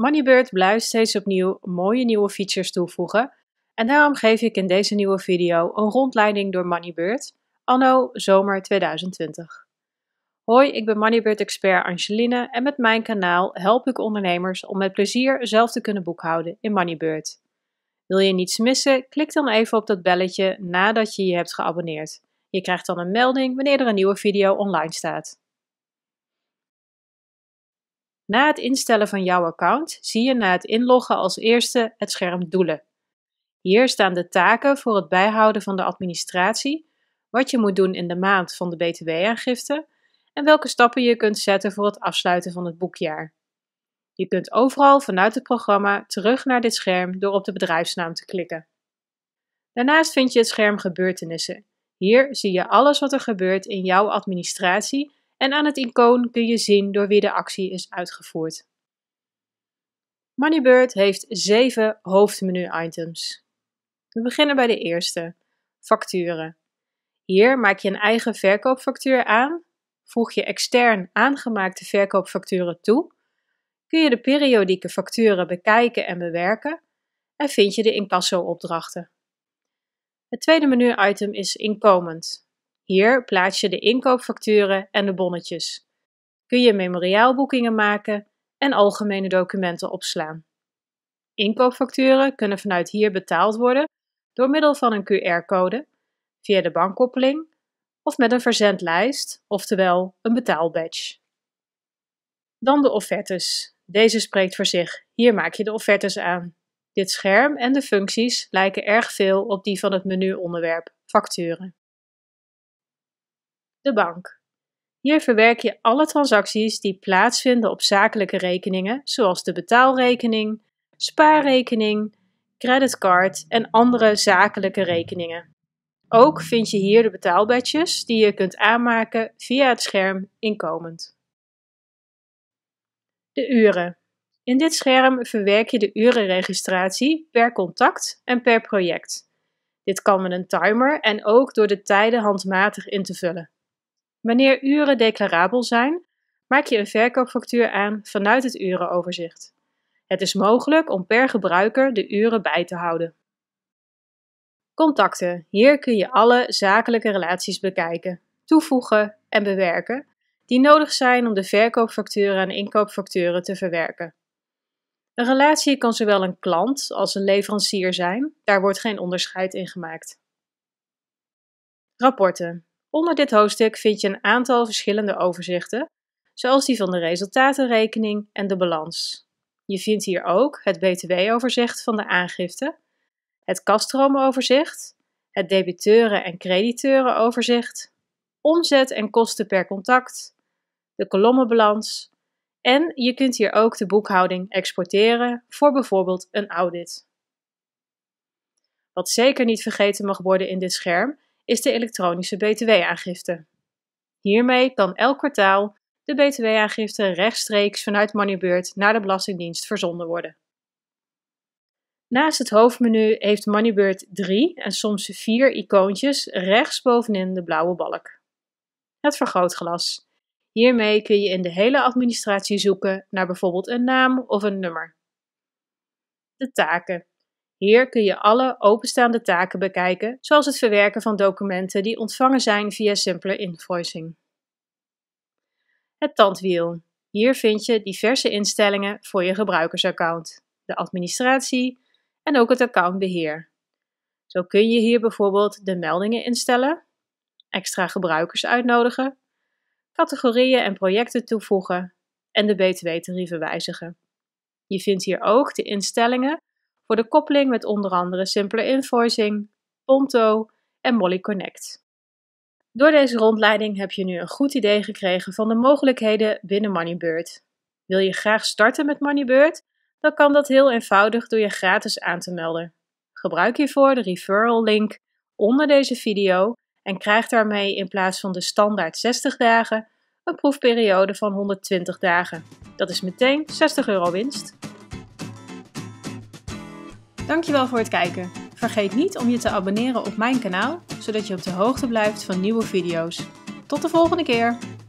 Moneybird blijft steeds opnieuw mooie nieuwe features toevoegen en daarom geef ik in deze nieuwe video een rondleiding door Moneybird anno zomer 2020. Hoi, ik ben Moneybird-expert Angeline en met mijn kanaal help ik ondernemers om met plezier zelf te kunnen boekhouden in Moneybird. Wil je niets missen? Klik dan even op dat belletje nadat je je hebt geabonneerd. Je krijgt dan een melding wanneer er een nieuwe video online staat. Na het instellen van jouw account zie je na het inloggen als eerste het scherm Doelen. Hier staan de taken voor het bijhouden van de administratie, wat je moet doen in de maand van de BTW-aangifte en welke stappen je kunt zetten voor het afsluiten van het boekjaar. Je kunt overal vanuit het programma terug naar dit scherm door op de bedrijfsnaam te klikken. Daarnaast vind je het scherm Gebeurtenissen. Hier zie je alles wat er gebeurt in jouw administratie en aan het icoon kun je zien door wie de actie is uitgevoerd. Moneybird heeft 7 hoofdmenu-items. We beginnen bij de eerste, facturen. Hier maak je een eigen verkoopfactuur aan, voeg je extern aangemaakte verkoopfacturen toe, kun je de periodieke facturen bekijken en bewerken en vind je de incasso-opdrachten. Het tweede menu-item is inkomend. Hier plaats je de inkoopfacturen en de bonnetjes. Kun je memoriaalboekingen maken en algemene documenten opslaan. Inkoopfacturen kunnen vanuit hier betaald worden door middel van een QR-code, via de bankkoppeling of met een verzendlijst, oftewel een betaalbadge. Dan de offertes. Deze spreekt voor zich. Hier maak je de offertes aan. Dit scherm en de functies lijken erg veel op die van het menuonderwerp facturen de bank. Hier verwerk je alle transacties die plaatsvinden op zakelijke rekeningen, zoals de betaalrekening, spaarrekening, creditcard en andere zakelijke rekeningen. Ook vind je hier de betaalbadges die je kunt aanmaken via het scherm inkomend. De uren. In dit scherm verwerk je de urenregistratie per contact en per project. Dit kan met een timer en ook door de tijden handmatig in te vullen. Wanneer uren declarabel zijn, maak je een verkoopfactuur aan vanuit het urenoverzicht. Het is mogelijk om per gebruiker de uren bij te houden. Contacten. Hier kun je alle zakelijke relaties bekijken, toevoegen en bewerken die nodig zijn om de verkoopfacturen en inkoopfacturen te verwerken. Een relatie kan zowel een klant als een leverancier zijn, daar wordt geen onderscheid in gemaakt. Rapporten. Onder dit hoofdstuk vind je een aantal verschillende overzichten, zoals die van de resultatenrekening en de balans. Je vindt hier ook het btw-overzicht van de aangifte, het kaststroomoverzicht, het debiteuren- en crediteurenoverzicht, omzet en kosten per contact, de kolommenbalans en je kunt hier ook de boekhouding exporteren voor bijvoorbeeld een audit. Wat zeker niet vergeten mag worden in dit scherm is de elektronische btw-aangifte. Hiermee kan elk kwartaal de btw-aangifte rechtstreeks vanuit Moneybird naar de Belastingdienst verzonden worden. Naast het hoofdmenu heeft Moneybird drie en soms vier icoontjes rechts bovenin de blauwe balk. Het vergrootglas. Hiermee kun je in de hele administratie zoeken naar bijvoorbeeld een naam of een nummer. De taken. Hier kun je alle openstaande taken bekijken, zoals het verwerken van documenten die ontvangen zijn via simpele invoicing. Het tandwiel. Hier vind je diverse instellingen voor je gebruikersaccount, de administratie en ook het accountbeheer. Zo kun je hier bijvoorbeeld de meldingen instellen, extra gebruikers uitnodigen, categorieën en projecten toevoegen en de btw-tarieven wijzigen. Je vindt hier ook de instellingen voor de koppeling met onder andere Simpler Invoicing, Ponto en Molly Connect. Door deze rondleiding heb je nu een goed idee gekregen van de mogelijkheden binnen Moneybird. Wil je graag starten met Moneybird? Dan kan dat heel eenvoudig door je gratis aan te melden. Gebruik hiervoor de referral link onder deze video en krijg daarmee in plaats van de standaard 60 dagen een proefperiode van 120 dagen. Dat is meteen 60 euro winst. Dankjewel voor het kijken. Vergeet niet om je te abonneren op mijn kanaal, zodat je op de hoogte blijft van nieuwe video's. Tot de volgende keer!